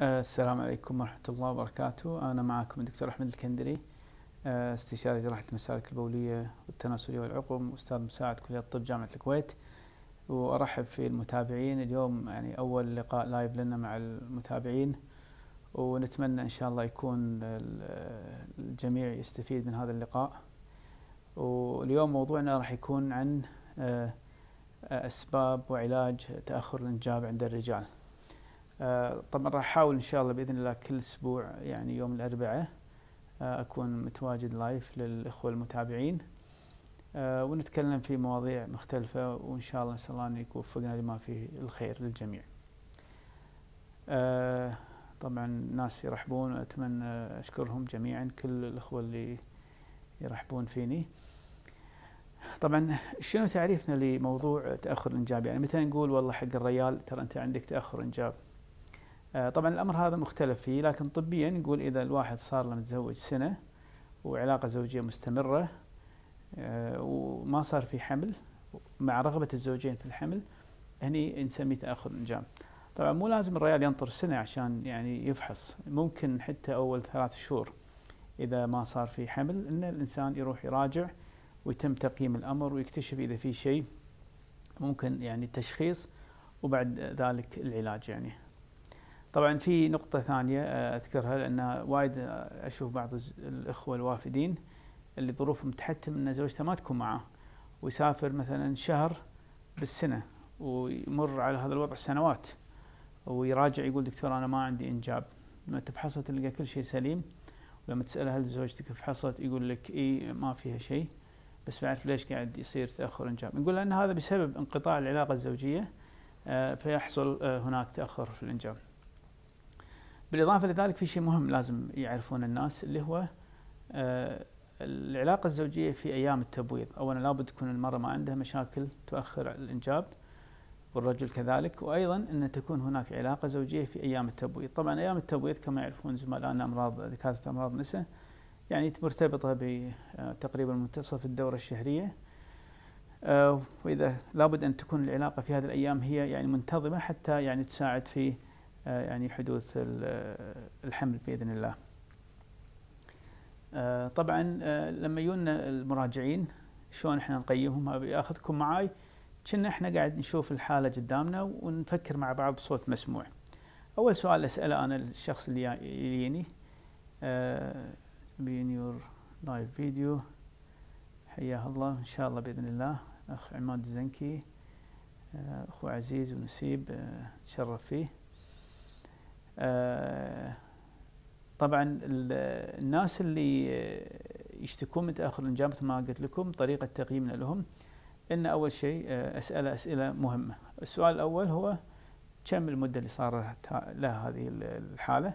آه، السلام عليكم ورحمة الله وبركاته أنا معكم الدكتور أحمد الكندري آه، استشاري جراحة المسالك البولية والتناسلية والعقم وأستاذ مساعد كلية الطب جامعة الكويت وأرحب في المتابعين اليوم يعني أول لقاء لايف لنا مع المتابعين ونتمنى إن شاء الله يكون الجميع يستفيد من هذا اللقاء واليوم موضوعنا راح يكون عن آه، أسباب وعلاج تأخر الإنجاب عند الرجال آه، طبعا راح احاول ان شاء الله باذن الله كل اسبوع يعني يوم الاربعاء آه، اكون متواجد لايف للاخوه المتابعين آه، ونتكلم في مواضيع مختلفه وان شاء الله نسال الله ان يوفقنا لما فيه الخير للجميع. طبعا الناس يرحبون واتمنى اشكرهم جميعا كل الاخوه اللي يرحبون فيني. طبعا شنو تعريفنا لموضوع تاخر الانجاب يعني مثلا نقول والله حق الريال ترى انت عندك تاخر انجاب آه، طبعا الأمر هذا مختلف فيه لكن طبيا نقول إذا الواحد صار له متزوج سنة وعلاقة زوجية مستمرة آه، وما صار في حمل مع رغبة الزوجين في الحمل هني نسميه تأخر إنجاب طبعا مو لازم الريال ينطر سنة عشان يعني يفحص ممكن حتى أول ثلاث شهور إذا ما صار في حمل إن الإنسان يروح يراجع ويتم تقييم الأمر ويكتشف إذا في شيء ممكن يعني التشخيص وبعد ذلك العلاج يعني طبعا في نقطة ثانية آه، اذكرها لان وايد آه، اشوف بعض الاخوة الوافدين اللي ظروفهم تحتم ان زوجته ما تكون معاه ويسافر مثلا شهر بالسنة ويمر على هذا الوضع سنوات ويراجع يقول دكتور انا ما عندي انجاب لما تفحصها تلقى كل شيء سليم ولما تسأله هل زوجتك فحصت يقول لك اي ما فيها شيء بس بعرف ليش قاعد يصير تاخر انجاب نقول ان هذا بسبب انقطاع العلاقه الزوجيه آه، فيحصل هناك تاخر في الانجاب بالاضافه لذلك في شيء مهم لازم يعرفون الناس اللي هو آه العلاقه الزوجيه في ايام التبويض، اولا لابد تكون المراه ما عندها مشاكل تؤخر الانجاب والرجل كذلك، وايضا ان تكون هناك علاقه زوجيه في ايام التبويض، طبعا ايام التبويض كما يعرفون زملائنا امراض دكاتره امراض النساء يعني مرتبطه بتقريبا آه، منتصف الدوره الشهريه. آه، واذا لابد ان تكون العلاقه في هذه الايام هي يعني منتظمه حتى يعني تساعد في آه، يعني حدوث آه، الحمل باذن الله. آه، طبعا لما يجونا المراجعين شلون احنا نقيمهم ياخذكم معاي كنا احنا قاعد نشوف الحاله قدامنا ونفكر مع بعض بصوت مسموع. اول سؤال اساله انا الشخص اللي يجيني بين يور لايف فيديو حياه الله ان شاء الله باذن الله اخ عماد الزنكي اخو عزيز ونسيب تشرف فيه آه، طبعا الناس اللي يشتكون من تاخر الانجاب مثل ما قلت لكم طريقه تقييمنا لهم ان اول شيء آه، اساله اسئله مهمه السؤال الاول هو كم المده اللي صار لها هذه الحاله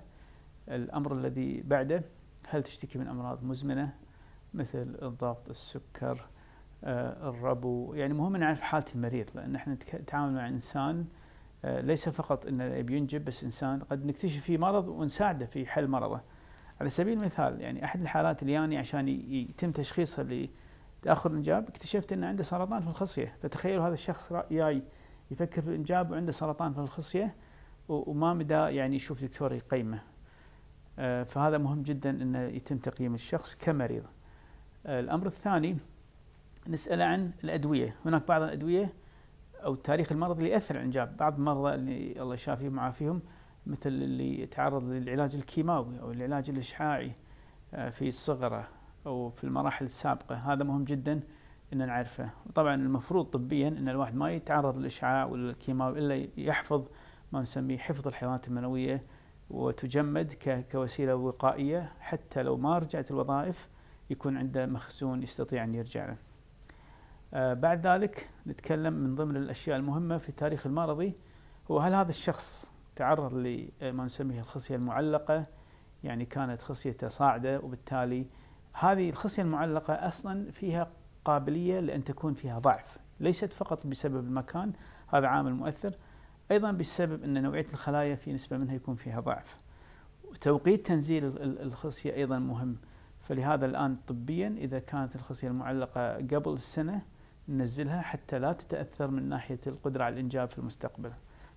الامر الذي بعده هل تشتكي من امراض مزمنه مثل الضغط السكر آه، الربو يعني مهم نعرف حاله المريض لان احنا نتعامل مع انسان آه، ليس فقط انه بينجب بس انسان قد نكتشف فيه مرض ونساعده في حل مرضه. على سبيل المثال يعني احد الحالات اللي يعني عشان يتم تشخيصها اللي تاخر الانجاب اكتشفت انه عنده سرطان في الخصيه، فتخيلوا هذا الشخص جاي يفكر في الانجاب وعنده سرطان في الخصيه وما مدى يعني يشوف دكتور يقيمه. آه، فهذا مهم جدا انه يتم تقييم الشخص كمريض. آه، الامر الثاني نساله عن الادويه، هناك بعض الادويه او التاريخ المرضي اللي ياثر على الانجاب، بعض المرضى اللي الله يشافيهم ويعافيهم مثل اللي يتعرض للعلاج الكيماوي او العلاج الاشعاعي آه، في صغره او في المراحل السابقه، هذا مهم جدا ان نعرفه، وطبعا المفروض طبيا ان الواحد ما يتعرض للاشعاع ولا الكيماوي الا يحفظ ما نسميه حفظ الحيوانات المنويه وتجمد كوسيله وقائيه حتى لو ما رجعت الوظائف يكون عنده مخزون يستطيع ان يرجع له. آه، بعد ذلك نتكلم من ضمن الأشياء المهمة في التاريخ المرضي هو هل هذا الشخص تعرض لما آه، نسميه الخصية المعلقة يعني كانت خصيته صاعدة وبالتالي هذه الخصية المعلقة أصلا فيها قابلية لأن تكون فيها ضعف ليست فقط بسبب المكان هذا عامل مؤثر أيضا بسبب أن نوعية الخلايا في نسبة منها يكون فيها ضعف وتوقيت تنزيل الخصية أيضا مهم فلهذا الآن طبيا إذا كانت الخصية المعلقة قبل السنة ننزلها حتى لا تتاثر من ناحيه القدره على الانجاب في المستقبل.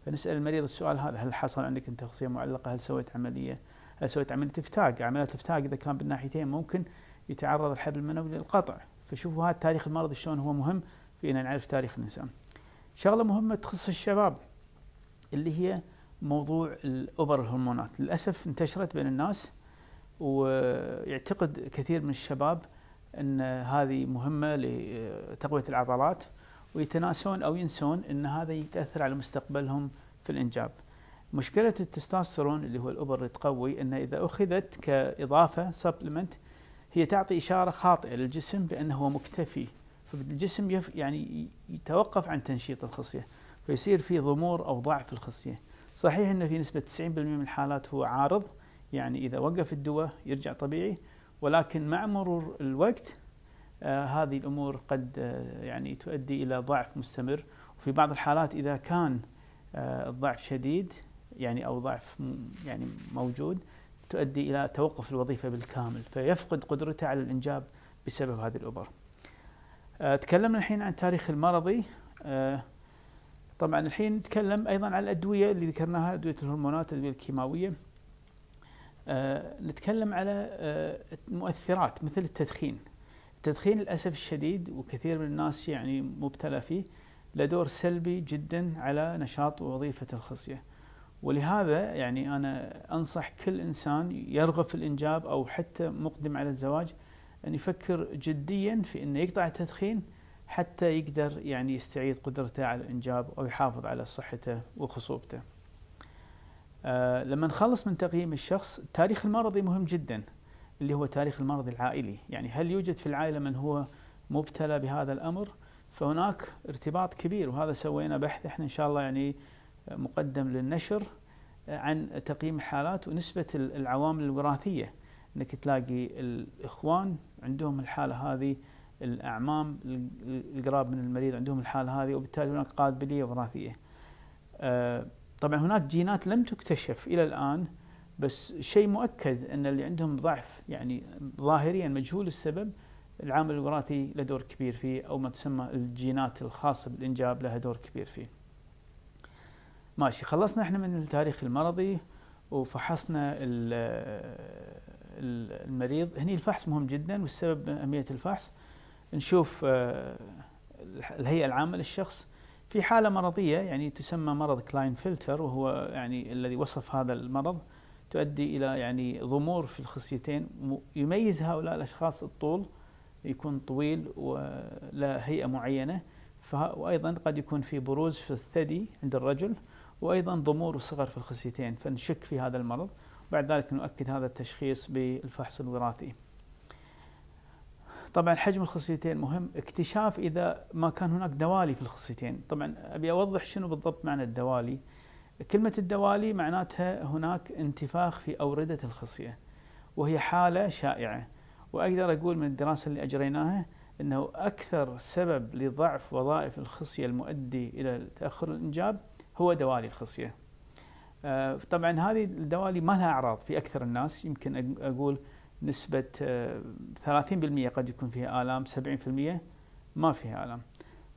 فنسال المريض السؤال هذا هل حصل عندك انت خصيه معلقه؟ هل سويت عمليه؟ هل سويت عمليه افتاق؟ عمليات افتاق اذا كان بالناحيتين ممكن يتعرض الحبل المنوي للقطع. فشوفوا هذا التاريخ المرضي شلون هو مهم في ان نعرف تاريخ الانسان. شغله مهمه تخص الشباب اللي هي موضوع الاوبر الهرمونات، للاسف انتشرت بين الناس ويعتقد كثير من الشباب ان هذه مهمه لتقويه العضلات ويتناسون او ينسون ان هذا يتاثر على مستقبلهم في الانجاب. مشكله التستوستيرون اللي هو الابر اللي تقوي انه اذا اخذت كاضافه سبلمنت هي تعطي اشاره خاطئه للجسم بانه هو مكتفي فالجسم يعني يتوقف عن تنشيط الخصيه فيصير في ضمور او ضعف في الخصيه. صحيح انه في نسبه 90% من الحالات هو عارض يعني اذا وقف الدواء يرجع طبيعي ولكن مع مرور الوقت آه، هذه الامور قد آه، يعني تؤدي الى ضعف مستمر وفي بعض الحالات اذا كان آه، الضعف شديد يعني او ضعف يعني موجود تؤدي الى توقف الوظيفه بالكامل فيفقد قدرته على الانجاب بسبب هذه الابر. تكلمنا الحين عن التاريخ المرضي طبعا الحين نتكلم ايضا عن الادويه اللي ذكرناها ادويه الهرمونات الادويه الكيماويه آه، نتكلم على المؤثرات آه، مؤثرات مثل التدخين التدخين للأسف الشديد وكثير من الناس يعني مبتلى فيه له دور سلبي جدا على نشاط ووظيفة الخصية ولهذا يعني أنا أنصح كل إنسان يرغب في الإنجاب أو حتى مقدم على الزواج أن يفكر جديا في أنه يقطع التدخين حتى يقدر يعني يستعيد قدرته على الإنجاب أو يحافظ على صحته وخصوبته آه لما نخلص من تقييم الشخص التاريخ المرضي مهم جدا اللي هو تاريخ المرض العائلي يعني هل يوجد في العائلة من هو مبتلى بهذا الأمر فهناك ارتباط كبير وهذا سوينا بحث احنا إن شاء الله يعني مقدم للنشر عن تقييم الحالات ونسبة العوامل الوراثية انك تلاقي الاخوان عندهم الحالة هذه الاعمام القراب من المريض عندهم الحالة هذه وبالتالي هناك قابلية وراثية. آه، طبعا هناك جينات لم تكتشف الى الان بس شيء مؤكد ان اللي عندهم ضعف يعني ظاهريا مجهول السبب العامل الوراثي له دور كبير فيه او ما تسمى الجينات الخاصه بالانجاب لها دور كبير فيه. ماشي خلصنا احنا من التاريخ المرضي وفحصنا المريض هني الفحص مهم جدا والسبب اهميه الفحص نشوف آه، الهيئه العامه للشخص في حالة مرضية يعني تسمى مرض كلاين فلتر وهو يعني الذي وصف هذا المرض تؤدي إلى يعني ضمور في الخصيتين يميز هؤلاء الأشخاص الطول يكون طويل ولا هيئة معينة وأيضا قد يكون في بروز في الثدي عند الرجل وأيضا ضمور وصغر في الخصيتين فنشك في هذا المرض بعد ذلك نؤكد هذا التشخيص بالفحص الوراثي طبعا حجم الخصيتين مهم اكتشاف اذا ما كان هناك دوالي في الخصيتين طبعا ابي اوضح شنو بالضبط معنى الدوالي كلمة الدوالي معناتها هناك انتفاخ في أوردة الخصية وهي حالة شائعة وأقدر أقول من الدراسة اللي أجريناها أنه أكثر سبب لضعف وظائف الخصية المؤدي إلى تأخر الإنجاب هو دوالي الخصية آه، طبعا هذه الدوالي ما لها أعراض في أكثر الناس يمكن أقول نسبة 30% آه، قد يكون فيها آلام 70% ما فيها آلام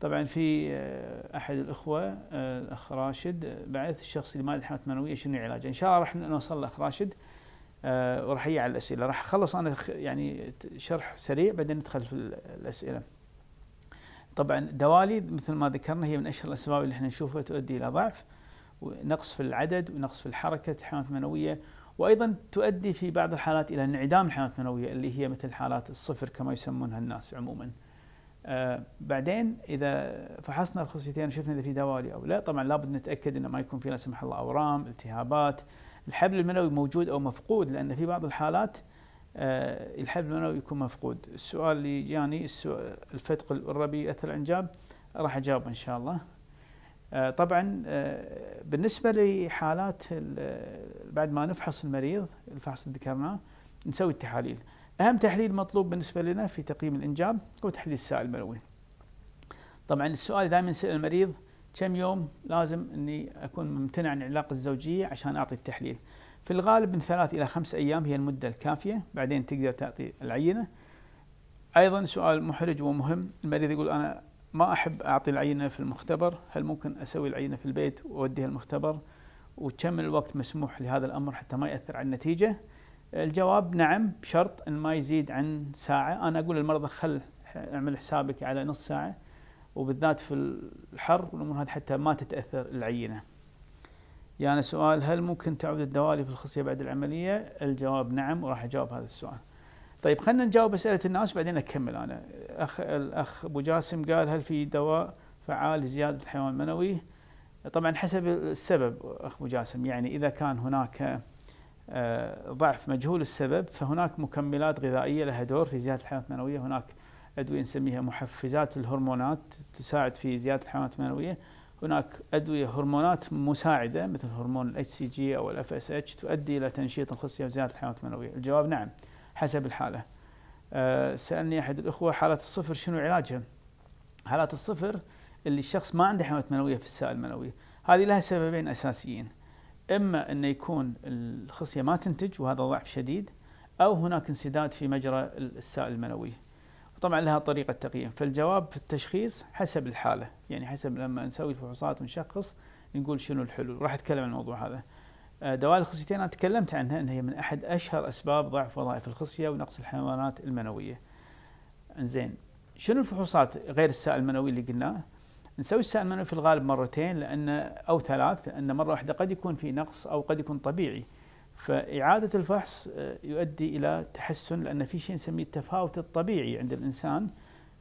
طبعا في آه، أحد الأخوة آه، الأخ راشد بعث الشخص اللي ما عنده حالات منوية شنو علاجه إن شاء الله راح نوصل لأخ راشد وراح يجي على الأسئلة راح أخلص أنا يعني شرح سريع بعدين ندخل في الأسئلة طبعا دوالي مثل ما ذكرنا هي من أشهر الأسباب اللي احنا نشوفها تؤدي إلى ضعف ونقص في العدد ونقص في الحركة الحالات منوية وايضا تؤدي في بعض الحالات الى انعدام الحيوانات المنويه اللي هي مثل حالات الصفر كما يسمونها الناس عموما. آه بعدين اذا فحصنا الخصيتين وشفنا اذا في دوالي او لا، طبعا لابد نتاكد انه ما يكون في لا سمح الله اورام، التهابات، الحبل المنوي موجود او مفقود لان في بعض الحالات آه الحبل المنوي يكون مفقود. السؤال اللي يعني الفتق الربي اثر الانجاب راح اجاوب ان شاء الله. آه، طبعا آه، بالنسبه لحالات آه، بعد ما نفحص المريض الفحص اللي ذكرناه نسوي التحاليل اهم تحليل مطلوب بالنسبه لنا في تقييم الانجاب هو تحليل السائل المنوي طبعا السؤال دائما يسال المريض كم يوم لازم اني اكون ممتنع عن العلاقه الزوجيه عشان اعطي التحليل في الغالب من ثلاث الى خمس ايام هي المده الكافيه بعدين تقدر تعطي العينه ايضا سؤال محرج ومهم المريض يقول انا ما احب اعطي العينه في المختبر هل ممكن اسوي العينه في البيت واوديها المختبر وكم الوقت مسموح لهذا الامر حتى ما ياثر على النتيجه الجواب نعم بشرط ان ما يزيد عن ساعه انا اقول للمرضى خل اعمل حسابك على نص ساعه وبالذات في الحر والامور هذه حتى ما تتاثر العينه يعني سؤال هل ممكن تعود الدوالي في الخصيه بعد العمليه الجواب نعم وراح اجاوب هذا السؤال طيب خلينا نجاوب اسئله الناس بعدين اكمل انا اخ الاخ ابو جاسم قال هل في دواء فعال لزياده الحيوان المنوي؟ طبعا حسب السبب اخ ابو جاسم يعني اذا كان هناك آه، ضعف مجهول السبب فهناك مكملات غذائيه لها دور في زياده الحيوانات المنويه هناك ادويه نسميها محفزات الهرمونات تساعد في زياده الحيوانات المنويه هناك ادويه هرمونات مساعده مثل هرمون الاتش سي جي او الاف اس اتش تؤدي الى تنشيط الخصيه وزياده الحيوانات المنويه الجواب نعم حسب الحاله. آه، سالني احد الاخوه حاله الصفر شنو علاجها؟ حالات الصفر اللي الشخص ما عنده حمى منويه في السائل المنوي، هذه لها سببين اساسيين. اما انه يكون الخصيه ما تنتج وهذا ضعف شديد او هناك انسداد في مجرى السائل المنوي. وطبعا لها طريقه تقييم، فالجواب في التشخيص حسب الحاله، يعني حسب لما نسوي الفحوصات ونشخص نقول شنو الحلول، راح اتكلم عن الموضوع هذا. آه، دوال الخصيتين انا تكلمت عنها انها هي من احد اشهر اسباب ضعف وظائف الخصيه ونقص الحيوانات المنويه. زين شنو الفحوصات غير السائل المنوي اللي قلناه؟ نسوي السائل المنوي في الغالب مرتين لان او ثلاث لان مره واحده قد يكون في نقص او قد يكون طبيعي. فاعاده الفحص آه، يؤدي الى تحسن لان في شيء نسميه التفاوت الطبيعي عند الانسان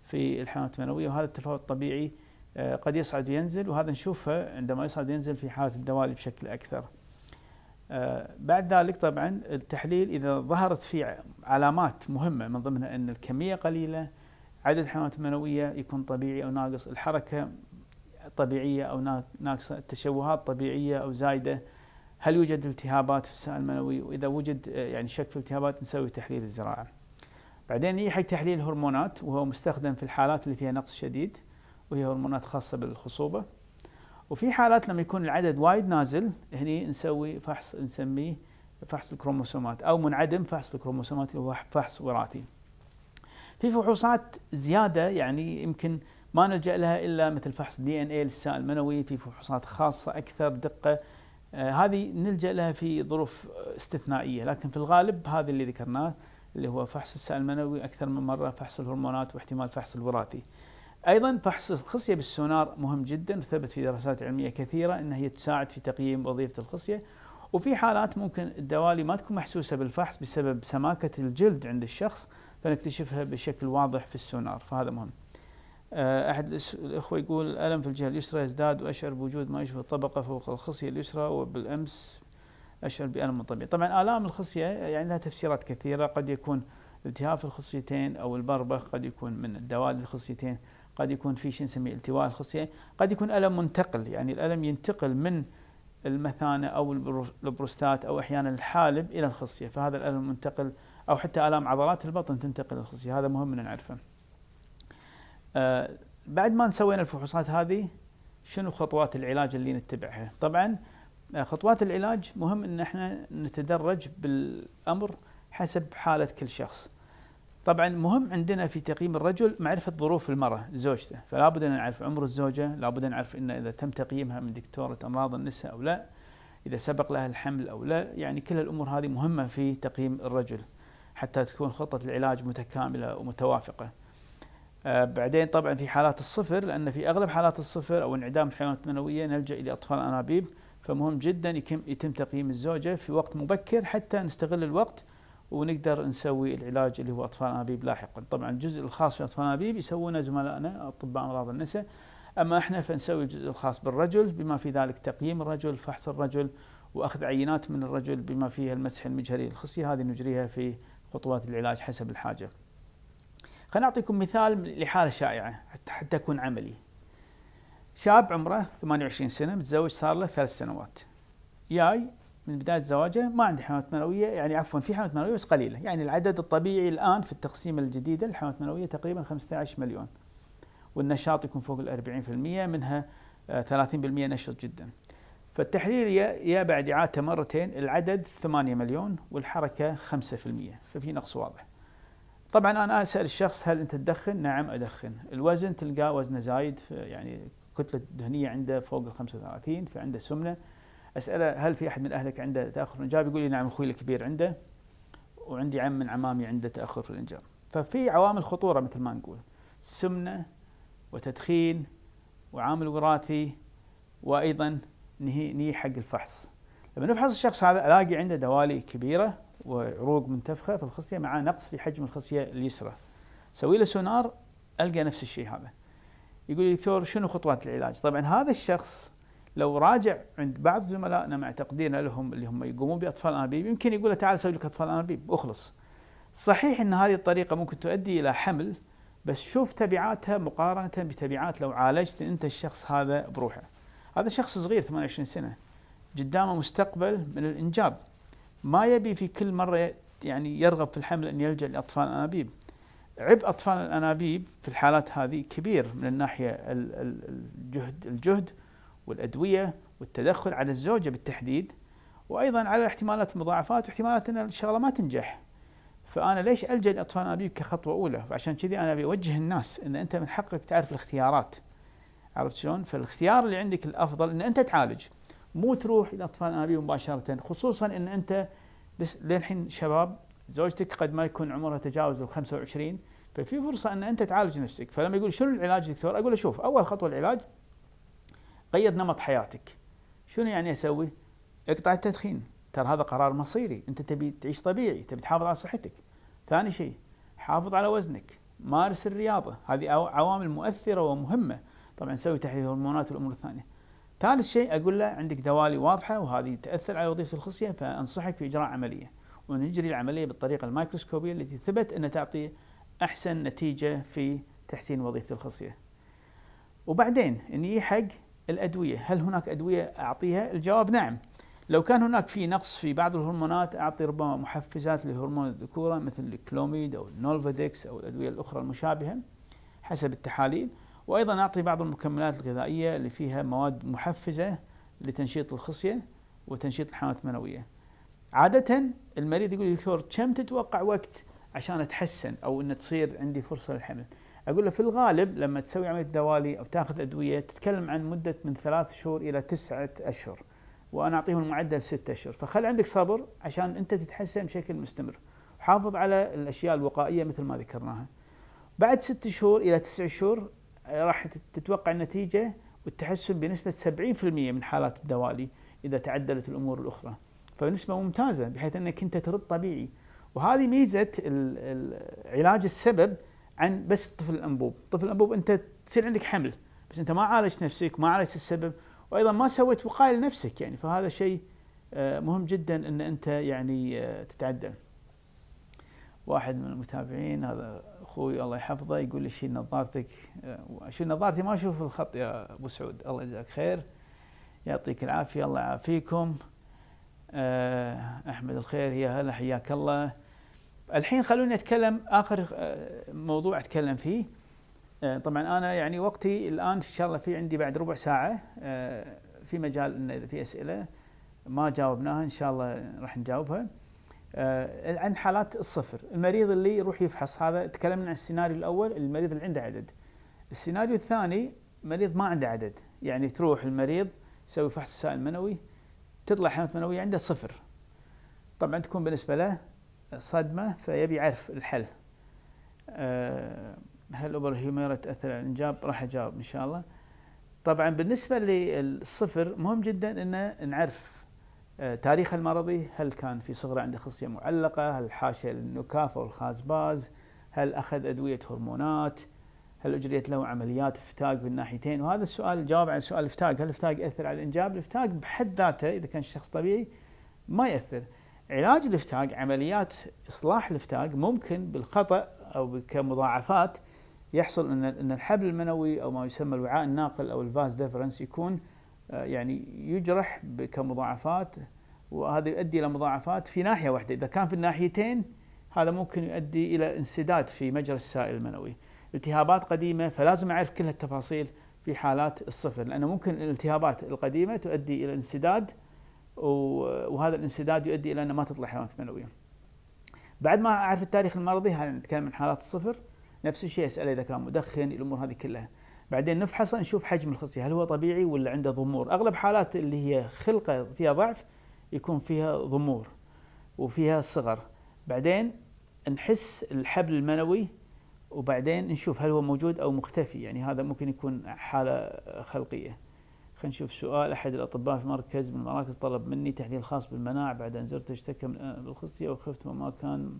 في الحيوانات المنويه وهذا التفاوت الطبيعي آه، قد يصعد وينزل وهذا نشوفه عندما يصعد وينزل في حاله الدوالي بشكل اكثر. آه، بعد ذلك طبعا التحليل اذا ظهرت فيه علامات مهمه من ضمنها ان الكميه قليله عدد الحيوانات المنويه يكون طبيعي او ناقص الحركه طبيعيه او ناقصه التشوهات طبيعيه او زايده هل يوجد التهابات في السائل المنوي واذا وجد آه، يعني شك في التهابات نسوي تحليل الزراعه بعدين يجي حق تحليل الهرمونات وهو مستخدم في الحالات اللي فيها نقص شديد وهي هرمونات خاصه بالخصوبه وفي حالات لما يكون العدد وايد نازل هني نسوي فحص نسميه فحص الكروموسومات او منعدم فحص الكروموسومات اللي هو فحص وراثي. في فحوصات زياده يعني يمكن ما نلجا لها الا مثل فحص دي ان اي للسائل المنوي في فحوصات خاصه اكثر دقه آه هذه نلجا لها في ظروف استثنائيه لكن في الغالب هذا اللي ذكرناه اللي هو فحص السائل المنوي اكثر من مره فحص الهرمونات واحتمال فحص الوراثي. ايضا فحص الخصيه بالسونار مهم جدا وثبت في دراسات علميه كثيره انها هي تساعد في تقييم وظيفه الخصيه وفي حالات ممكن الدوالي ما تكون محسوسه بالفحص بسبب سماكه الجلد عند الشخص فنكتشفها بشكل واضح في السونار فهذا مهم. آه، احد الاخوه يقول الم في الجهه اليسرى يزداد واشعر بوجود ما يشبه طبقه فوق الخصيه اليسرى وبالامس اشعر بالم طبيعي. طبعا الام الخصيه يعني لها تفسيرات كثيره قد يكون التهاب الخصيتين او البربخ قد يكون من الدوالي الخصيتين قد يكون في شيء نسميه التواء الخصية قد يكون ألم منتقل يعني الألم ينتقل من المثانة أو البروستات أو أحيانا الحالب إلى الخصية فهذا الألم منتقل أو حتى آلام عضلات البطن تنتقل الخصية هذا مهم أن نعرفه آه بعد ما سوينا الفحوصات هذه شنو خطوات العلاج اللي نتبعها طبعا آه، خطوات العلاج مهم ان احنا نتدرج بالامر حسب حاله كل شخص طبعا مهم عندنا في تقييم الرجل معرفة ظروف المرأة زوجته فلا بد أن نعرف عمر الزوجة لا بد أن نعرف إن إذا تم تقييمها من دكتورة أمراض النساء أو لا إذا سبق لها الحمل أو لا يعني كل الأمور هذه مهمة في تقييم الرجل حتى تكون خطة العلاج متكاملة ومتوافقة آه بعدين طبعا في حالات الصفر لأن في أغلب حالات الصفر أو انعدام الحيوانات المنوية نلجأ إلى أطفال أنابيب فمهم جدا يتم تقييم الزوجة في وقت مبكر حتى نستغل الوقت ونقدر نسوي العلاج اللي هو اطفال انابيب لاحقا طبعا الجزء الخاص في اطفال انابيب يسوونه زملائنا اطباء امراض النساء اما احنا فنسوي الجزء الخاص بالرجل بما في ذلك تقييم الرجل فحص الرجل واخذ عينات من الرجل بما فيها المسح المجهري الخصي هذه نجريها في خطوات العلاج حسب الحاجه خليني اعطيكم مثال لحاله شائعه حتى اكون عملي شاب عمره 28 سنه متزوج صار له ثلاث سنوات جاي من بدايه زواجه ما عنده حيوانات منويه يعني عفوا في حيوانات منويه بس قليله يعني العدد الطبيعي الان في التقسيمه الجديده للحمامات المنويه تقريبا 15 مليون والنشاط يكون فوق ال 40% منها 30% آه، نشط جدا فالتحرير يا بعد إعادته مرتين العدد 8 مليون والحركة 5% ففي نقص واضح طبعا أنا أسأل الشخص هل أنت تدخن؟ نعم أدخن الوزن تلقاه وزنه زايد يعني كتلة دهنية عنده فوق ال 35 فعنده سمنة اساله هل في احد من اهلك عنده تاخر في الانجاب يقول لي نعم اخوي الكبير عنده وعندي عم من عمامي عنده تاخر في الانجاب ففي عوامل خطوره مثل ما نقول سمنه وتدخين وعامل وراثي وايضا نهي حق الفحص لما نفحص الشخص هذا الاقي عنده دوالي كبيره وعروق منتفخه في الخصيه مع نقص في حجم الخصيه اليسرى سوي له سونار القى نفس الشيء هذا يقول لي دكتور شنو خطوات العلاج طبعا هذا الشخص لو راجع عند بعض زملائنا معتقدين لهم اللي هم يقومون باطفال انابيب يمكن يقول له تعال اسوي لك اطفال انابيب اخلص صحيح ان هذه الطريقه ممكن تؤدي الى حمل بس شوف تبعاتها مقارنه بتبعات لو عالجت انت الشخص هذا بروحه هذا شخص صغير 28 سنه قدامه مستقبل من الانجاب ما يبي في كل مره يعني يرغب في الحمل ان يلجا لاطفال انابيب عبء اطفال الانابيب في الحالات هذه كبير من الناحيه الجهد الجهد والأدوية والتدخل على الزوجة بالتحديد وأيضا على احتمالات المضاعفات واحتمالات أن الشغلة ما تنجح فأنا ليش ألجأ لأطفال أنابيب كخطوة أولى عشان كذي أنا أبي أوجه الناس أن أنت من حقك تعرف الاختيارات عرفت شلون فالاختيار اللي عندك الأفضل أن أنت تعالج مو تروح إلى أطفال أنابيب مباشرة خصوصا أن أنت للحين شباب زوجتك قد ما يكون عمرها تجاوز ال 25 ففي فرصه ان انت تعالج نفسك فلما يقول شنو العلاج دكتور اقول له شوف اول خطوه العلاج قيد نمط حياتك شنو يعني اسوي؟ اقطع التدخين ترى هذا قرار مصيري انت تبي تعيش طبيعي تبي تحافظ على صحتك ثاني شيء حافظ على وزنك مارس الرياضه هذه عوامل مؤثره ومهمه طبعا سوي تحليل هرمونات والامور الثانيه ثالث شيء اقول له عندك دوالي واضحه وهذه تاثر على وظيفه الخصيه فانصحك في اجراء عمليه ونجري العمليه بالطريقه الميكروسكوبيه التي ثبت انها تعطي احسن نتيجه في تحسين وظيفه الخصيه وبعدين اني حق الأدوية هل هناك أدوية أعطيها؟ الجواب نعم لو كان هناك في نقص في بعض الهرمونات أعطي ربما محفزات لهرمون الذكورة مثل الكلوميد أو النولفاديكس أو الأدوية الأخرى المشابهة حسب التحاليل وأيضا أعطي بعض المكملات الغذائية اللي فيها مواد محفزة لتنشيط الخصية وتنشيط الحيوانات المنوية عادة المريض يقول دكتور كم تتوقع وقت عشان أتحسن أو أن تصير عندي فرصة للحمل اقول له في الغالب لما تسوي عمليه دوالي او تاخذ ادويه تتكلم عن مده من ثلاث شهور الى تسعه اشهر وانا اعطيهم المعدل ستة اشهر فخل عندك صبر عشان انت تتحسن بشكل مستمر وحافظ على الاشياء الوقائيه مثل ما ذكرناها بعد ست شهور الى تسع شهور آه، راح تتوقع النتيجه والتحسن بنسبه 70% من حالات الدوالي اذا تعدلت الامور الاخرى فنسبه ممتازه بحيث انك انت ترد طبيعي وهذه ميزه علاج السبب عن بس طفل الانبوب، طفل الانبوب انت تصير عندك حمل بس انت ما عالجت نفسك، ما عالجت السبب، وايضا ما سويت وقايه لنفسك يعني فهذا شيء آه، مهم جدا ان انت يعني آه، تتعدل. واحد من المتابعين هذا اخوي الله يحفظه يقول لي شيل نظارتك آه، شيل نظارتي ما اشوف الخط يا ابو سعود الله يجزاك خير يعطيك العافيه الله يعافيكم احمد الخير يا هلا حياك الله الحين خلوني اتكلم اخر آه، موضوع اتكلم فيه آه، طبعا انا يعني وقتي الان ان شاء الله في عندي بعد ربع ساعه آه، في مجال ان اذا في اسئله ما جاوبناها ان شاء الله راح نجاوبها عن حالات الصفر المريض اللي يروح يفحص هذا تكلمنا عن السيناريو الاول المريض اللي عنده عدد السيناريو الثاني مريض ما عنده عدد يعني تروح المريض يسوي فحص السائل المنوي تطلع حمض منوية عنده صفر طبعا تكون بالنسبة له صدمة فيبي يعرف الحل آه، هل اوبر هيميرا تاثر على الانجاب؟ راح اجاوب ان شاء الله. طبعا بالنسبه للصفر مهم جدا ان نعرف آه، تاريخ المرضي هل كان في صغره عنده خصيه معلقه؟ هل حاشى للنكافه والخازباز؟ هل اخذ ادويه هرمونات؟ هل اجريت له عمليات افتاق بالناحيتين؟ وهذا السؤال الجواب عن سؤال الافتاق، هل الافتاق ياثر على الانجاب؟ الافتاق بحد ذاته اذا كان شخص طبيعي ما ياثر، علاج الافتاق عمليات اصلاح الافتاق ممكن بالخطا او كمضاعفات يحصل ان ان الحبل المنوي او ما يسمى الوعاء الناقل او الفاز ديفرنس يكون آه، يعني يجرح كمضاعفات وهذا يؤدي الى مضاعفات في ناحيه واحده اذا كان في الناحيتين هذا ممكن يؤدي الى انسداد في مجرى السائل المنوي التهابات قديمه فلازم اعرف كل التفاصيل في حالات الصفر لانه ممكن الالتهابات القديمه تؤدي الى انسداد وهذا الانسداد يؤدي الى انه ما تطلع حيوانات منويه. بعد ما اعرف التاريخ المرضي هذا نتكلم عن حالات الصفر نفس الشيء اساله اذا كان مدخن الامور هذه كلها. بعدين نفحصه نشوف حجم الخصيه هل هو طبيعي ولا عنده ضمور؟ اغلب حالات اللي هي خلقه فيها ضعف يكون فيها ضمور وفيها صغر. بعدين نحس الحبل المنوي وبعدين نشوف هل هو موجود او مختفي يعني هذا ممكن يكون حاله خلقيه. كان شوف سؤال احد الاطباء في مركز من المراكز طلب مني تحليل خاص بالمناعه بعد ان زرته اشتكى من بالخصيه وخفت وما كان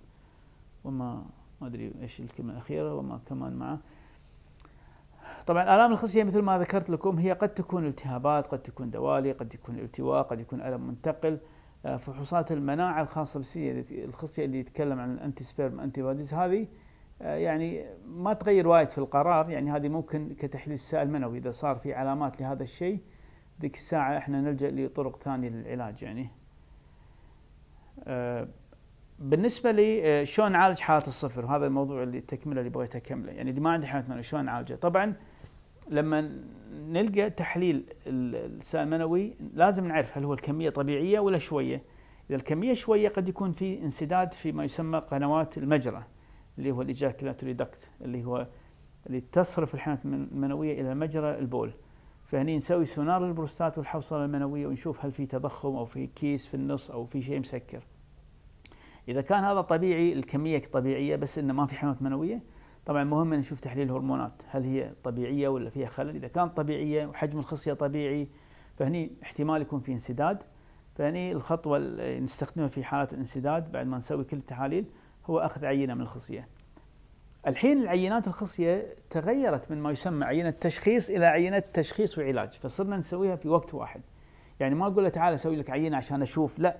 وما ما ادري ايش الكلمه الاخيره وما كمان معه طبعا الام الخصيه مثل ما ذكرت لكم هي قد تكون التهابات قد تكون دوالي قد يكون التواء قد يكون الم منتقل آه، فحوصات المناعه الخاصه بالسية الخصيه اللي يتكلم عن الانتي سبيرم انتي بوديز هذه آه، يعني ما تغير وايد في القرار يعني هذه ممكن كتحليل السائل المنوي اذا صار في علامات لهذا الشيء ذيك الساعة احنا نلجأ لطرق ثانية للعلاج يعني آه، بالنسبة لي آه، شلون نعالج حالة الصفر وهذا الموضوع اللي التكملة اللي بغيت أكمله يعني اللي ما عندي حالة منوية شلون نعالجه طبعا لما نلقى تحليل السائل المنوي لازم نعرف هل هو الكمية طبيعية ولا شوية إذا الكمية شوية قد يكون في انسداد في ما يسمى قنوات المجرى اللي هو الإيجاكيلاتوري دكت اللي هو اللي تصرف الحالة المنوية إلى مجرى البول فهني نسوي سونار للبروستات والحوصله المنويه ونشوف هل في تضخم او في كيس في النص او في شيء مسكر. اذا كان هذا طبيعي الكميه طبيعيه بس انه ما في حمض منويه طبعا مهم ان نشوف تحليل الهرمونات هل هي طبيعيه ولا فيها خلل اذا كانت طبيعيه وحجم الخصيه طبيعي فهني احتمال يكون في انسداد فهني الخطوه اللي نستخدمها في حالات الانسداد بعد ما نسوي كل التحاليل هو اخذ عينه من الخصيه الحين العينات الخصيه تغيرت من ما يسمى عينه تشخيص الى عينه تشخيص وعلاج فصرنا نسويها في وقت واحد يعني ما اقول له تعال اسوي لك عينه عشان اشوف لا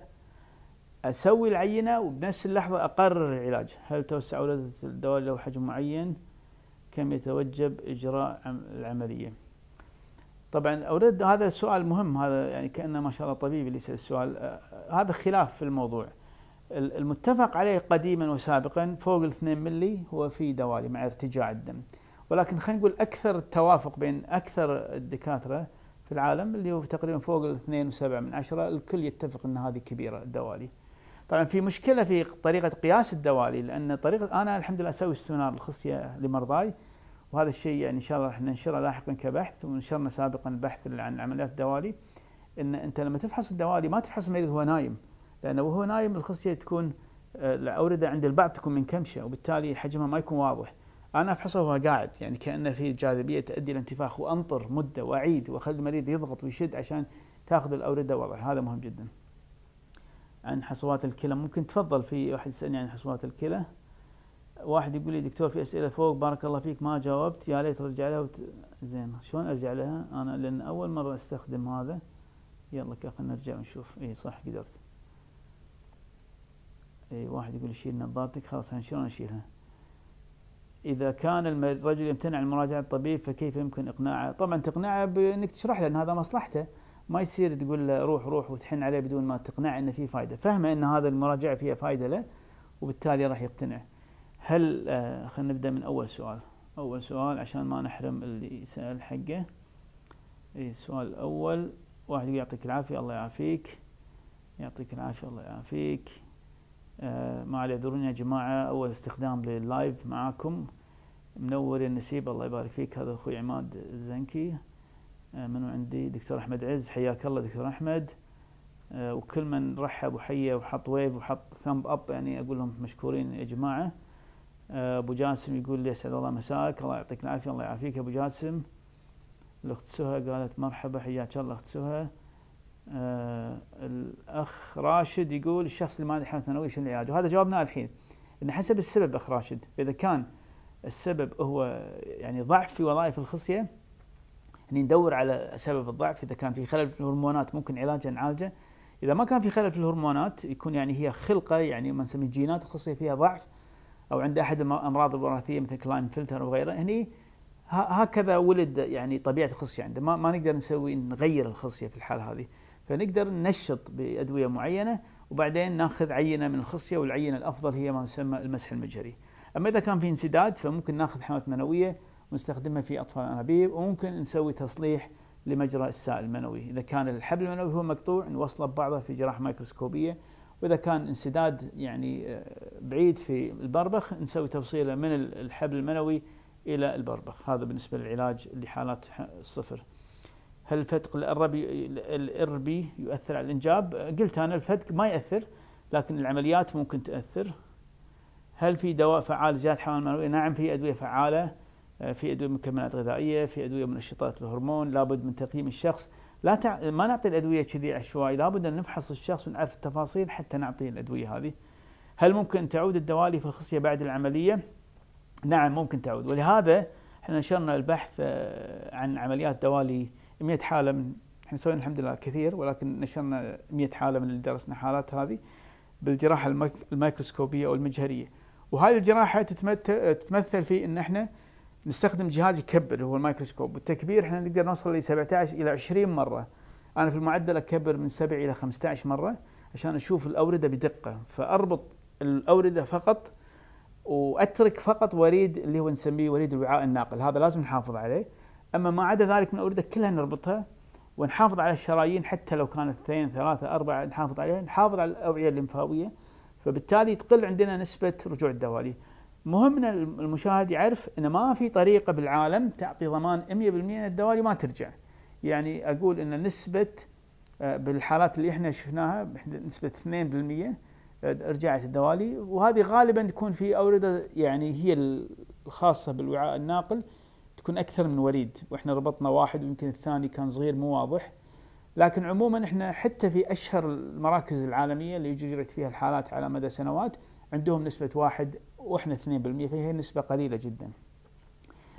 اسوي العينه وبنفس اللحظه اقرر العلاج هل توسع ولاده الدواء له حجم معين كم يتوجب اجراء العمليه طبعا اورد هذا السؤال مهم هذا يعني كانه ما شاء الله طبيب اللي يسال السؤال آه، هذا خلاف في الموضوع المتفق عليه قديما وسابقا فوق ال 2 ملي هو في دوالي مع ارتجاع الدم ولكن خلينا نقول اكثر التوافق بين اكثر الدكاتره في العالم اللي هو تقريبا فوق ال 2.7 الكل يتفق ان هذه كبيره الدوالي طبعا في مشكله في طريقه قياس الدوالي لان طريقه انا الحمد لله اسوي السونار الخصيه لمرضاي وهذا الشيء يعني ان شاء الله راح ننشره لاحقا كبحث ونشرنا سابقا بحث عن عمليات الدوالي ان انت لما تفحص الدوالي ما تفحص المريض وهو نايم لأنه وهو نايم الخصية تكون الأوردة آه، عند البعض تكون منكمشة وبالتالي حجمها ما يكون واضح أنا أفحصه وهو قاعد يعني كأنه في جاذبية تؤدي انتفاخ وأنطر مدة وأعيد وأخلي المريض يضغط ويشد عشان تاخذ الأوردة واضح هذا مهم جدا عن حصوات الكلى ممكن تفضل في واحد يسألني عن حصوات الكلى واحد يقول لي دكتور في اسئله فوق بارك الله فيك ما جاوبت يا ليت ارجع لها وت... زين شلون ارجع لها؟ انا لان اول مره استخدم هذا يلا كيف نرجع ونشوف اي صح قدرت اي واحد يقول شيل نظارتك خلاص شلون اشيلها؟ اذا كان الرجل يمتنع عن مراجعه الطبيب فكيف يمكن اقناعه؟ طبعا تقنعه بانك تشرح له ان هذا مصلحته ما يصير تقول له روح روح وتحن عليه بدون ما تقنعه انه في فائده، فهمه ان هذا المراجعه فيها فائده له وبالتالي راح يقتنع. هل آه خلينا نبدا من اول سؤال، اول سؤال عشان ما نحرم اللي يسال حقه. إيه، السؤال الاول واحد يقول يعطيك العافيه الله يعافيك. يعطيك العافيه الله يعافيك. آه، ما اعذروني يا جماعه اول استخدام لللايف معاكم منور يا نسيب الله يبارك فيك هذا اخوي عماد الزنكي آه، منو عندي دكتور احمد عز حياك الله دكتور احمد آه، وكل من رحب وحيا وحط ويف وحط ثمب اب يعني اقول لهم مشكورين يا جماعه ابو جاسم يقول لي اسعد الله مساك الله يعطيك العافيه الله يعافيك ابو جاسم الاخت سهى قالت مرحبا حياك الله اخت سهى آه الاخ راشد يقول الشخص اللي ما عنده حاله ثانويه شنو العلاج؟ وهذا جاوبناه الحين ان حسب السبب اخ راشد اذا كان السبب هو يعني ضعف في وظائف الخصيه يعني ندور على سبب الضعف اذا كان في خلل في الهرمونات ممكن علاجه نعالجه اذا ما كان في خلل في الهرمونات يكون يعني هي خلقه يعني ما نسميه جينات الخصيه فيها ضعف او عند احد الامراض الوراثيه مثل كلاين فلتر وغيره هني هكذا ولد يعني طبيعه الخصيه عنده ما, ما نقدر نسوي نغير الخصيه في الحاله هذه فنقدر ننشط بادويه معينه وبعدين ناخذ عينه من الخصيه والعينه الافضل هي ما يسمى المسح المجهري. اما اذا كان في انسداد فممكن ناخذ حمامات منويه ونستخدمها في اطفال الانابيب وممكن نسوي تصليح لمجرى السائل المنوي، اذا كان الحبل المنوي هو مقطوع نوصله ببعضه في جراحه مايكروسكوبيه، واذا كان انسداد يعني آه، بعيد في البربخ نسوي توصيله من الحبل المنوي الى البربخ، هذا بالنسبه للعلاج لحالات الصفر. هل الفتق الاربي الاربي يؤثر على الانجاب؟ قلت انا الفتق ما ياثر لكن العمليات ممكن تاثر. هل في دواء فعال لزياده الحمل المنوي؟ نعم في ادويه فعاله آه، في ادويه مكملات غذائيه، في ادويه منشطات الهرمون، لابد من تقييم الشخص، لا تع... ما نعطي الادويه كذي عشوائي، لابد ان نفحص الشخص ونعرف التفاصيل حتى نعطيه الادويه هذه. هل ممكن تعود الدوالي في الخصيه بعد العمليه؟ نعم ممكن تعود ولهذا احنا نشرنا البحث آه، عن عمليات دوالي 100 حاله من احنا سوينا الحمد لله كثير ولكن نشرنا 100 حاله من اللي درسنا حالات هذه بالجراحه الميكروسكوبيه او المجهريه وهذه الجراحه تتمثل في ان احنا نستخدم جهاز يكبر هو الميكروسكوب والتكبير احنا نقدر نوصل ل 17 الى 20 مره انا في المعدل اكبر من 7 الى 15 مره عشان اشوف الاورده بدقه فاربط الاورده فقط واترك فقط وريد اللي هو نسميه وريد الوعاء الناقل هذا لازم نحافظ عليه أما ما عدا ذلك من الأوردة كلها نربطها ونحافظ على الشرايين حتى لو كانت اثنين ثلاثة أربعة نحافظ عليها نحافظ على الأوعية الليمفاوية فبالتالي تقل عندنا نسبة رجوع الدوالي مهم ان المشاهد يعرف ان ما في طريقه بالعالم تعطي ضمان 100% ان الدوالي ما ترجع. يعني اقول ان نسبه آه، بالحالات اللي احنا شفناها نسبه 2% آه، رجعت الدوالي وهذه غالبا تكون في اورده يعني هي الخاصه بالوعاء الناقل تكون اكثر من وريد واحنا ربطنا واحد ويمكن الثاني كان صغير مو واضح لكن عموما احنا حتى في اشهر المراكز العالميه اللي جرت فيها الحالات على مدى سنوات عندهم نسبه واحد واحنا 2% فهي نسبه قليله جدا.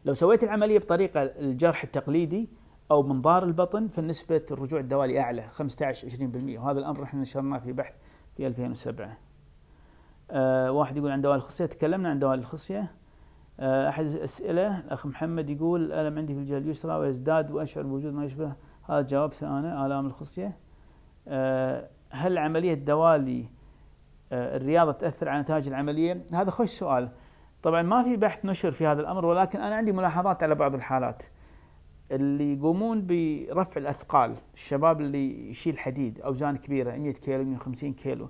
لو سويت العمليه بطريقه الجرح التقليدي او منظار البطن فنسبه الرجوع الدوالي اعلى 15 20% وهذا الامر احنا نشرناه في بحث في 2007. أه واحد يقول عن دوال الخصيه تكلمنا عن دوال الخصيه آه، احد الاسئله الاخ محمد يقول الم عندي في الجهه اليسرى ويزداد واشعر بوجود ما يشبه هذا جاوبته انا الام الخصيه آه، هل عمليه دوالي آه، الرياضه تاثر على نتائج العمليه؟ هذا خوش سؤال. طبعا ما في بحث نشر في هذا الامر ولكن انا عندي ملاحظات على بعض الحالات. اللي يقومون برفع الاثقال، الشباب اللي يشيل حديد اوزان كبيره 100 كيلو 150 كيلو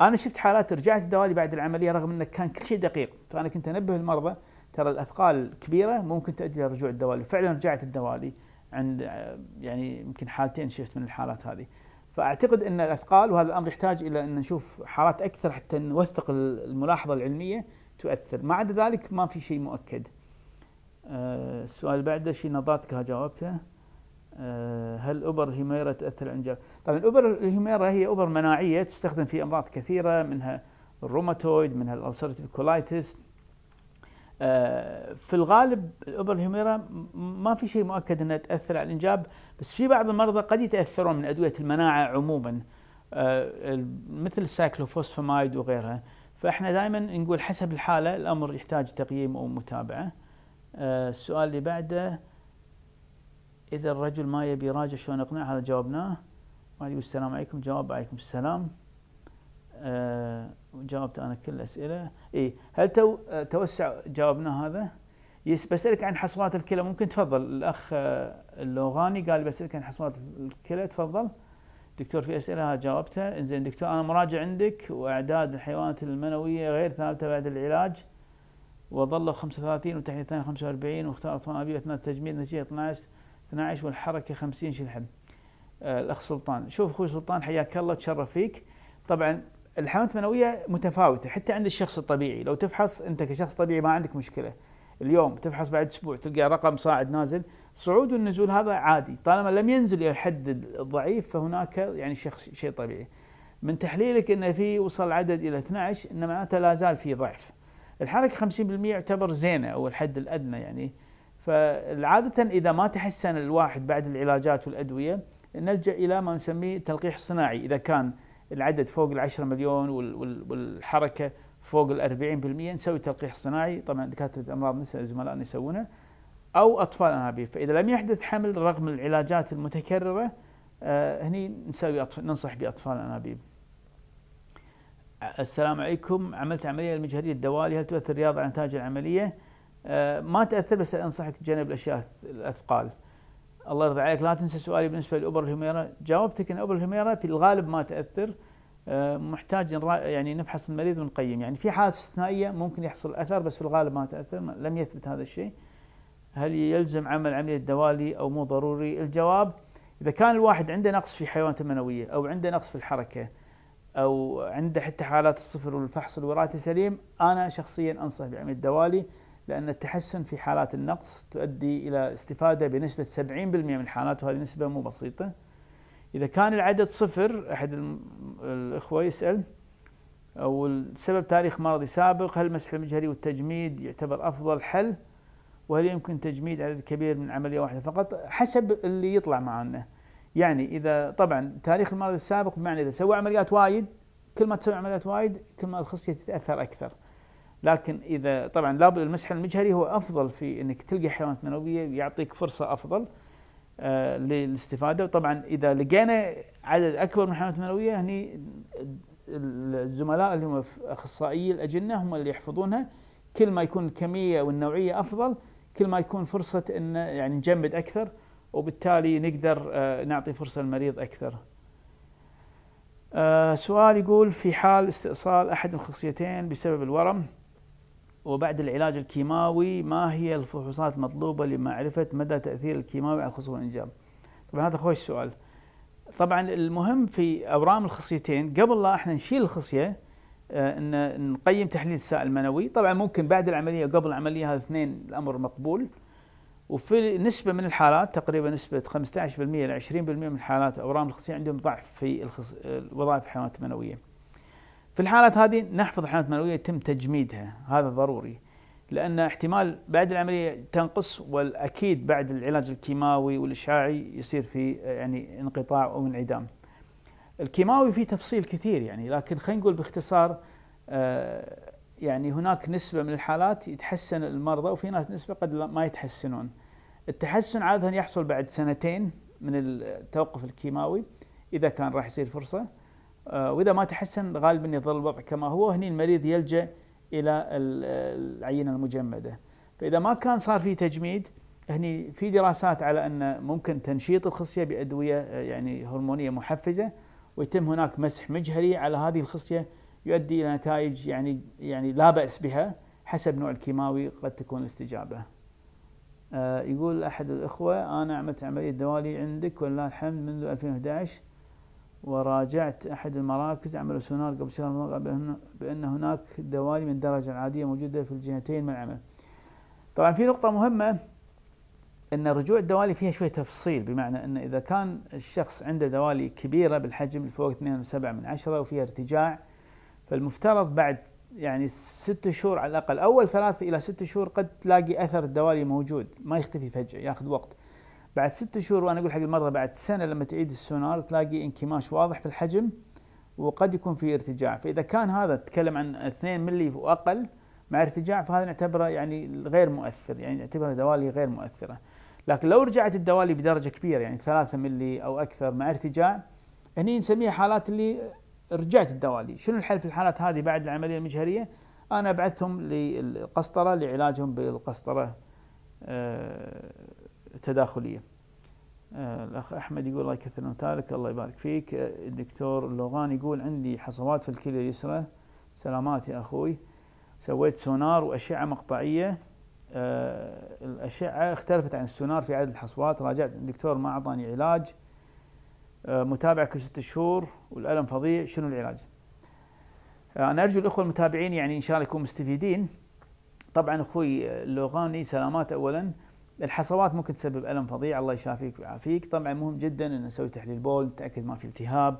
انا شفت حالات رجعت الدوالي بعد العمليه رغم انه كان كل شيء دقيق فانا كنت انبه المرضى ترى الاثقال كبيره ممكن تؤدي الى رجوع الدوالي فعلا رجعت الدوالي عند يعني يمكن حالتين شفت من الحالات هذه فاعتقد ان الاثقال وهذا الامر يحتاج الى ان نشوف حالات اكثر حتى نوثق الملاحظه العلميه تؤثر ما عدا ذلك ما في شيء مؤكد آه، السؤال بعده شيء نظرتك جاوبته آه، هل أبر الهيميرا تاثر على الانجاب؟ طبعا أبر الهيميرا هي أبر مناعية تستخدم في أمراض كثيرة منها الروماتويد منها الألسرتيف آه، كولايتس في الغالب الأبر الهيميرا ما في شيء مؤكد أنها تأثر على الإنجاب بس في بعض المرضى قد يتأثرون من أدوية المناعة عموما آه، مثل السايكلوفوسفامايد وغيرها فاحنا دائما نقول حسب الحالة الأمر يحتاج تقييم أو متابعة السؤال اللي بعده اذا الرجل ما يبي يراجع شلون اقنعه هذا جاوبناه وعليكم السلام عليكم جواب عليكم السلام أه جاوبت انا كل الاسئله اي هل تو آه، توسع جاوبنا هذا يس بسالك عن حصوات الكلى ممكن تفضل الاخ آه، اللوغاني قال بسالك عن حصوات الكلى تفضل دكتور في اسئله جاوبتها انزين دكتور انا مراجع عندك واعداد الحيوانات المنويه غير ثابته بعد العلاج وظلوا 35 وتحليل ثاني 45 واختار اطفال ابي اثناء التجميل نتيجه 12 12 والحركه 50 شلحم آه، الاخ سلطان شوف اخوي سلطان حياك الله تشرف فيك طبعا الحمامات المنويه متفاوته حتى عند الشخص الطبيعي لو تفحص انت كشخص طبيعي ما عندك مشكله اليوم تفحص بعد اسبوع تلقى رقم صاعد نازل صعود والنزول هذا عادي طالما لم ينزل الى الحد الضعيف فهناك يعني شخص شيء طبيعي من تحليلك انه في وصل عدد الى 12 ان معناته لا زال في ضعف الحركه 50% يعتبر زينه او الحد الادنى يعني فعادة إذا ما تحسن الواحد بعد العلاجات والأدوية نلجأ إلى ما نسميه تلقيح صناعي إذا كان العدد فوق العشرة مليون والحركة فوق الأربعين بالمئة نسوي تلقيح صناعي طبعا دكاترة الأمراض النساء زملائنا يسوونه أو أطفال أنابيب فإذا لم يحدث حمل رغم العلاجات المتكررة آه، هني نسوي أطفال ننصح بأطفال أنابيب السلام عليكم عملت عملية المجهرية الدوالي هل تؤثر الرياضة على نتائج العملية؟ آه، ما تاثر بس انصحك تجنب الاشياء الاثقال الله يرضى عليك لا تنسى سؤالي بالنسبه لاوبر الهميره جاوبتك ان اوبر الهميره في الغالب ما تاثر آه، محتاج يعني نفحص المريض ونقيم يعني في حالات استثنائيه ممكن يحصل اثر بس في الغالب ما تاثر لم يثبت هذا الشيء هل يلزم عمل عمليه دوالي او مو ضروري الجواب اذا كان الواحد عنده نقص في حيوانات المنويه او عنده نقص في الحركه او عنده حتى حالات الصفر والفحص الوراثي سليم انا شخصيا انصح بعمليه دوالي لأن التحسن في حالات النقص تؤدي إلى استفادة بنسبة 70% من الحالات وهذه نسبة مو بسيطة إذا كان العدد صفر أحد الإخوة يسأل أو السبب تاريخ مرضي سابق هل مسح المجهري والتجميد يعتبر أفضل حل وهل يمكن تجميد عدد كبير من عملية واحدة فقط حسب اللي يطلع معنا يعني إذا طبعا تاريخ المرض السابق بمعنى إذا سوى عمليات وايد كل ما تسوي عمليات وايد كل ما الخصية تتأثر أكثر لكن اذا طبعا لابد المسح المجهري هو افضل في انك تلقي حيوانات منويه يعطيك فرصه افضل آه، للاستفاده وطبعا اذا لقينا عدد اكبر من الحيوانات المنويه هني الزملاء اللي هم اخصائيي الاجنه هم اللي يحفظونها كل ما يكون الكميه والنوعيه افضل كل ما يكون فرصه ان يعني نجمد اكثر وبالتالي نقدر آه، نعطي فرصه للمريض اكثر. آه، سؤال يقول في حال استئصال احد الخصيتين بسبب الورم وبعد العلاج الكيماوي ما هي الفحوصات المطلوبة لمعرفة مدى تأثير الكيماوي على الخصوبة والإنجاب طبعا هذا خوش سؤال طبعا المهم في أورام الخصيتين قبل لا احنا نشيل الخصية آه، ان نقيم تحليل السائل المنوي طبعا ممكن بعد العملية وقبل العملية هذا اثنين الأمر مقبول وفي نسبة من الحالات تقريبا نسبة 15% إلى 20% من الحالات أورام الخصية عندهم ضعف في الوظائف آه، الحيوانات المنوية في الحالات هذه نحفظ الحالات المنويه يتم تجميدها هذا ضروري لان احتمال بعد العمليه تنقص والاكيد بعد العلاج الكيماوي والاشعاعي يصير في يعني انقطاع او انعدام. الكيماوي فيه تفصيل كثير يعني لكن خلينا نقول باختصار آه، يعني هناك نسبه من الحالات يتحسن المرضى وفي ناس نسبه قد ما يتحسنون. التحسن عاده يحصل بعد سنتين من التوقف الكيماوي اذا كان راح يصير فرصه آه، واذا ما تحسن غالبا يظل الوضع كما هو هني المريض يلجا الى العينه المجمده فاذا ما كان صار في تجميد هني في دراسات على ان ممكن تنشيط الخصيه بادويه آه، يعني هرمونيه محفزه ويتم هناك مسح مجهري على هذه الخصيه يؤدي الى نتائج يعني يعني لا باس بها حسب نوع الكيماوي قد تكون الاستجابه. آه، يقول احد الاخوه انا عملت عمليه دوالي عندك ولله الحمد منذ 2011 وراجعت أحد المراكز عمل سونار قبل شهر بأن هناك دوالي من الدرجة العادية موجودة في الجهتين من العمل طبعا في نقطة مهمة أن رجوع الدوالي فيها شوية تفصيل بمعنى أن إذا كان الشخص عنده دوالي كبيرة بالحجم فوق 2.7 من عشرة وفيها ارتجاع فالمفترض بعد يعني ست شهور على الأقل أول ثلاث إلى ست شهور قد تلاقي أثر الدوالي موجود ما يختفي فجأة ياخذ وقت بعد ست شهور وانا اقول حق المره بعد سنه لما تعيد السونار تلاقي انكماش واضح في الحجم وقد يكون في ارتجاع فاذا كان هذا تكلم عن 2 ملي واقل مع ارتجاع فهذا نعتبره يعني غير مؤثر يعني نعتبره دوالي غير مؤثره لكن لو رجعت الدوالي بدرجه كبيره يعني 3 ملي او اكثر مع ارتجاع هني نسميها حالات اللي رجعت الدوالي شنو الحل في الحالات هذه بعد العمليه المجهريه انا ابعثهم للقسطره لعلاجهم بالقسطره آه، تداخليه آه، الاخ احمد يقول الله يكثر امثالك الله يبارك فيك آه، الدكتور لوغان يقول عندي حصوات في الكلى اليسرى سلامات يا اخوي سويت سونار واشعه مقطعيه آه، الاشعه اختلفت عن السونار في عدد الحصوات راجعت الدكتور ما اعطاني علاج متابعه كل ست شهور والالم فظيع شنو العلاج؟ انا ارجو الاخوه المتابعين يعني ان شاء الله يكونوا مستفيدين طبعا اخوي اللوغاني سلامات اولا الحصوات ممكن تسبب الم فظيع الله يشافيك ويعافيك طبعا مهم جدا ان نسوي تحليل بول نتاكد ما في التهاب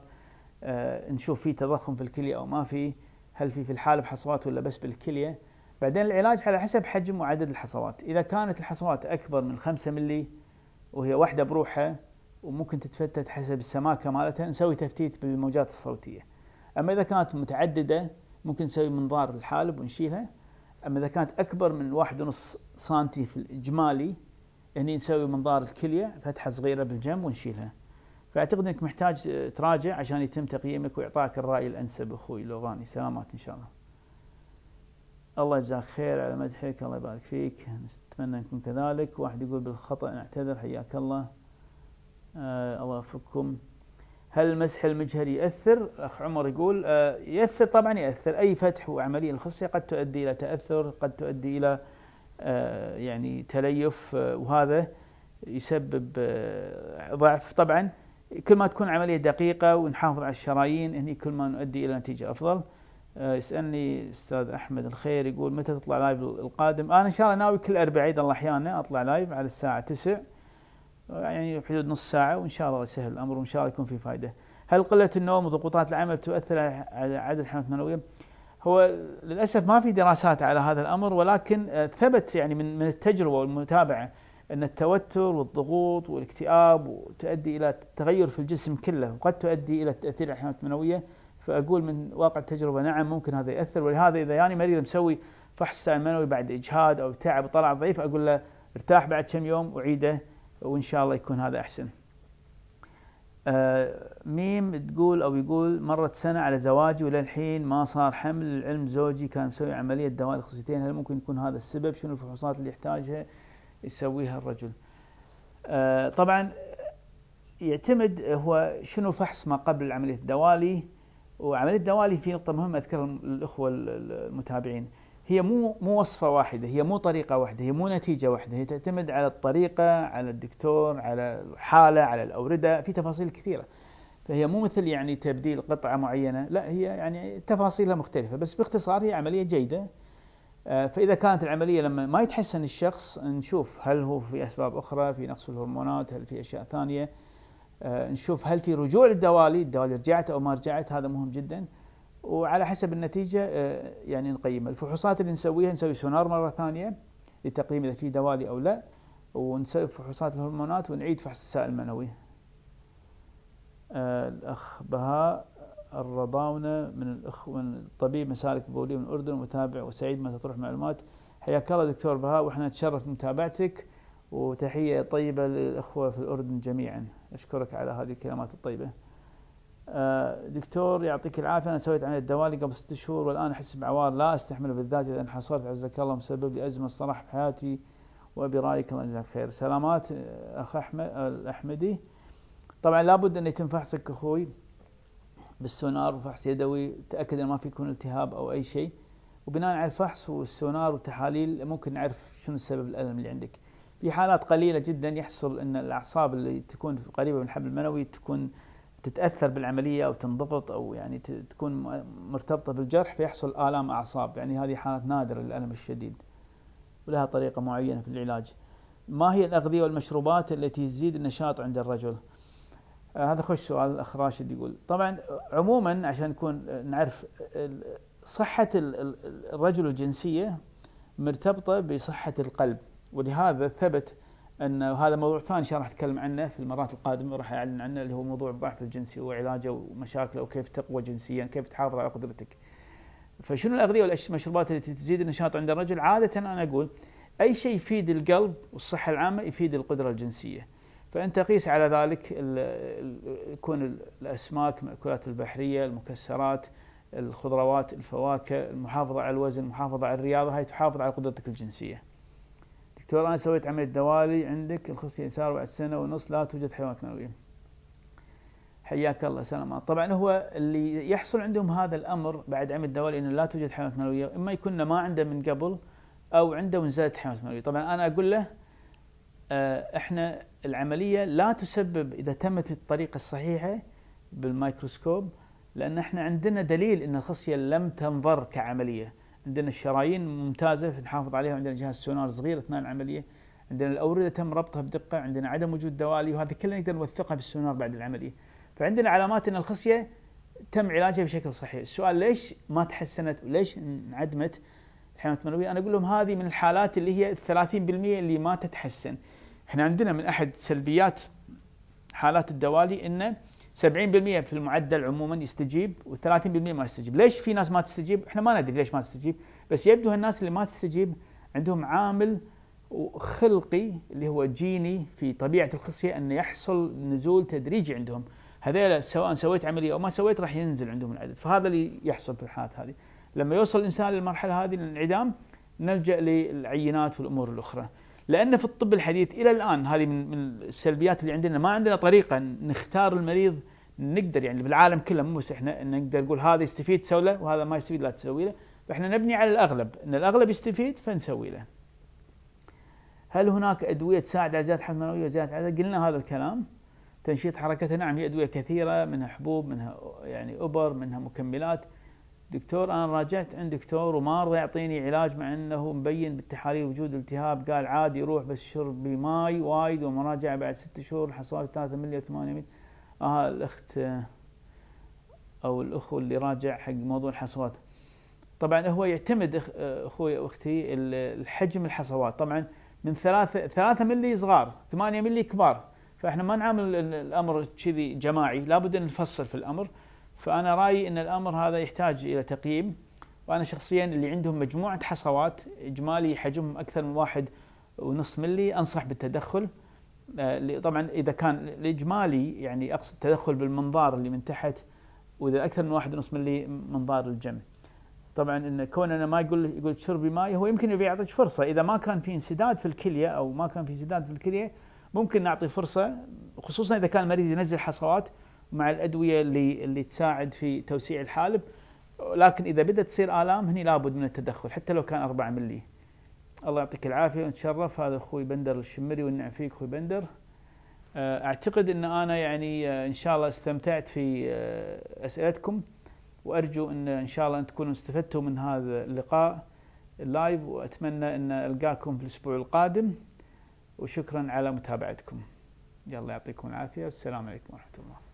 آه نشوف في تضخم في الكليه او ما في هل في في الحالب حصوات ولا بس بالكليه بعدين العلاج على حسب حجم وعدد الحصوات اذا كانت الحصوات اكبر من 5 ملي وهي واحده بروحها وممكن تتفتت حسب السماكه مالتها نسوي تفتيت بالموجات الصوتيه اما اذا كانت متعدده ممكن نسوي منظار للحالب ونشيلها اما اذا كانت اكبر من 1.5 سم في الاجمالي هني نسوي منظار الكليه فتحه صغيره بالجنب ونشيلها فاعتقد انك محتاج تراجع عشان يتم تقييمك ويعطاك الراي الانسب اخوي لوغاني سلامات ان شاء الله الله يجزاك خير على مدحك الله يبارك فيك نتمنى نكون كذلك واحد يقول بالخطا نعتذر حياك الله آه الله يوفقكم هل المسح المجهر يأثر؟ أخ عمر يقول آه يأثر طبعا يأثر أي فتح وعملية الخصية قد تؤدي إلى تأثر قد تؤدي إلى آه، يعني تليف آه، وهذا يسبب آه، ضعف طبعا كل ما تكون عملية دقيقة ونحافظ على الشرايين هني كل ما نؤدي إلى نتيجة أفضل يسألني أستاذ أحمد الخير يقول متى تطلع لايف القادم أنا إن شاء الله ناوي كل أربع عيد الله أحيانا أطلع لايف على الساعة 9 يعني حدود نص ساعة وإن شاء الله يسهل الأمر وإن شاء الله يكون في فائدة هل قلة النوم وضغوطات العمل تؤثر على عدد الحملات المنوية؟ هو للاسف ما في دراسات على هذا الامر ولكن آه، ثبت يعني من من التجربه والمتابعه ان التوتر والضغوط والاكتئاب تؤدي الى تغير في الجسم كله وقد تؤدي الى تاثير على الحيوانات المنويه فاقول من واقع التجربه نعم ممكن هذا ياثر ولهذا اذا يعني مريض مسوي فحص منوي بعد اجهاد او تعب وطلع ضعيف اقول له ارتاح بعد كم يوم وعيده وان شاء الله يكون هذا احسن. آه ميم تقول او يقول مرت سنه على زواجي وللحين ما صار حمل العلم زوجي كان مسوي عمليه دواء الخصيتين هل ممكن يكون هذا السبب شنو الفحوصات اللي يحتاجها يسويها الرجل آه طبعا يعتمد هو شنو فحص ما قبل عمليه الدوالي وعمليه الدوالي في نقطه مهمه اذكرها الاخوه المتابعين هي مو مو وصفه واحده هي مو طريقه واحده هي مو نتيجه واحده هي تعتمد على الطريقه على الدكتور على الحاله على الاورده في تفاصيل كثيره فهي مو مثل يعني تبديل قطعه معينه لا هي يعني تفاصيلها مختلفه بس باختصار هي عمليه جيده آه، فاذا كانت العمليه لما ما يتحسن الشخص نشوف هل هو في اسباب اخرى في نقص الهرمونات هل في اشياء ثانيه آه، نشوف هل في رجوع للدوالي الدوالي رجعت او ما رجعت هذا مهم جدا وعلى حسب النتيجه آه، يعني نقيمها الفحوصات اللي نسويها نسوي سونار مره ثانيه لتقييم اذا في دوالي او لا ونسوي فحوصات الهرمونات ونعيد فحص السائل المنوي آه، الاخ بهاء الرضاونة من الأخ من الطبيب مسالك بولي من الأردن متابع وسعيد ما تطرح معلومات حياك الله دكتور بهاء وإحنا نتشرف بمتابعتك وتحية طيبة للأخوة في الأردن جميعا أشكرك على هذه الكلمات الطيبة آه، دكتور يعطيك العافيه انا سويت عمليه دوالي قبل ست شهور والان احس بعوار لا استحمله بالذات اذا انحصرت عزك الله مسبب لي ازمه الصراحه بحياتي وابي رايك الله يجزاك خير سلامات اخ احمد الاحمدي طبعا لابد ان يتم فحصك اخوي بالسونار وفحص يدوي تاكد ان ما في يكون التهاب او اي شيء وبناء على الفحص والسونار والتحاليل ممكن نعرف شنو سبب الالم اللي عندك في حالات قليله جدا يحصل ان الاعصاب اللي تكون قريبه من الحبل المنوي تكون تتاثر بالعمليه او تنضغط او يعني تكون مرتبطه بالجرح فيحصل الام اعصاب يعني هذه حالات نادره للالم الشديد ولها طريقه معينه في العلاج ما هي الاغذيه والمشروبات التي تزيد النشاط عند الرجل آه هذا خوش سؤال الاخ راشد يقول طبعا عموما عشان نكون آه، نعرف آه، صحه الرجل الجنسيه مرتبطه بصحه القلب ولهذا ثبت ان هذا موضوع ثاني شرح راح اتكلم عنه في المرات القادمه راح اعلن عنه اللي هو موضوع الضعف الجنسي وعلاجه ومشاكله وكيف تقوى جنسيا كيف تحافظ على قدرتك. فشنو الاغذيه والمشروبات التي تزيد النشاط عند الرجل؟ عاده انا اقول اي شيء يفيد القلب والصحه العامه يفيد القدره الجنسيه. فانت قيس على ذلك يكون الاسماك، المأكولات البحريه، المكسرات، الخضروات، الفواكه، المحافظه على الوزن، المحافظه على الرياضه، هاي تحافظ على قدرتك الجنسيه. دكتور انا سويت عمليه دوالي عندك الخصيه صار بعد سنه ونص لا توجد حيوانات ثانويه. حياك الله سلام طبعا هو اللي يحصل عندهم هذا الامر بعد عمل دوالي انه لا توجد حيوانات ثانوية اما يكون ما عنده من قبل او عنده انزالت حيوانات ثانوية طبعا انا اقول له آه، احنا العمليه لا تسبب اذا تمت الطريقه الصحيحه بالميكروسكوب لان احنا عندنا دليل ان الخصيه لم تنظر كعمليه عندنا الشرايين ممتازه نحافظ عليها عندنا جهاز سونار صغير اثناء العمليه عندنا الاورده تم ربطها بدقه عندنا عدم وجود دوالي وهذا كله نقدر نوثقها بالسونار بعد العمليه فعندنا علامات ان الخصيه تم علاجها بشكل صحيح السؤال ليش ما تحسنت وليش انعدمت الحيوانات المنويه انا اقول لهم هذه من الحالات اللي هي 30% اللي ما تتحسن احنا عندنا من احد سلبيات حالات الدوالي انه 70% في المعدل عموما يستجيب و30% ما يستجيب، ليش في ناس ما تستجيب؟ احنا ما ندري ليش ما تستجيب، بس يبدو هالناس اللي ما تستجيب عندهم عامل خلقي اللي هو جيني في طبيعه الخصيه انه يحصل نزول تدريجي عندهم، هذيلا سواء سويت عمليه او ما سويت راح ينزل عندهم العدد، فهذا اللي يحصل في الحالات هذه. لما يوصل الانسان للمرحله هذه الانعدام نلجا للعينات والامور الاخرى. لان في الطب الحديث الى الان هذه من من السلبيات اللي عندنا ما عندنا طريقه نختار المريض نقدر يعني بالعالم كله مو بس احنا نقدر نقول هذا يستفيد سوي له وهذا ما يستفيد لا تسوي له فاحنا نبني على الاغلب ان الاغلب يستفيد فنسوي له. هل هناك ادويه تساعد على زياده حمل المنويه وزياده عدد؟ قلنا هذا الكلام. تنشيط حركتها نعم هي ادويه كثيره منها حبوب منها يعني ابر منها مكملات دكتور انا راجعت عند دكتور وما رضى يعطيني علاج مع انه مبين بالتحاليل وجود التهاب قال عادي روح بس شرب ماي وايد ومراجعه بعد ست شهور حصلت 3 مللي و800 اه الاخت آه، او الاخو اللي راجع حق موضوع الحصوات طبعا هو يعتمد آه، اخوي واختي الحجم الحصوات طبعا من ثلاثة ثلاثة ملي صغار ثمانية ملي كبار فاحنا ما نعامل الامر كذي جماعي لابد ان نفصل في الامر فأنا رأيي أن الأمر هذا يحتاج إلى تقييم وأنا شخصيا اللي عندهم مجموعة حصوات إجمالي حجمهم أكثر من واحد ونص ملي أنصح بالتدخل آه، طبعا إذا كان الإجمالي يعني أقصد التدخل بالمنظار اللي من تحت وإذا أكثر من واحد ونص ملي منظار الجم طبعا ان كون انا ما يقول يقول شربي ماي هو يمكن يبي يعطيك فرصه اذا ما كان في انسداد في الكليه او ما كان في انسداد في الكليه ممكن نعطي فرصه خصوصا اذا كان المريض ينزل حصوات مع الادويه اللي اللي تساعد في توسيع الحالب لكن اذا بدات تصير الام هني لابد من التدخل حتى لو كان 4 ملي الله يعطيك العافيه ونتشرف هذا اخوي بندر الشمري والنعم فيك اخوي بندر آه، اعتقد ان انا يعني آه، ان شاء الله استمتعت في آه، اسئلتكم وارجو ان ان شاء الله ان تكونوا استفدتوا من هذا اللقاء اللايف واتمنى ان القاكم في الاسبوع القادم وشكرا على متابعتكم يلا يعطيكم العافيه والسلام عليكم ورحمه الله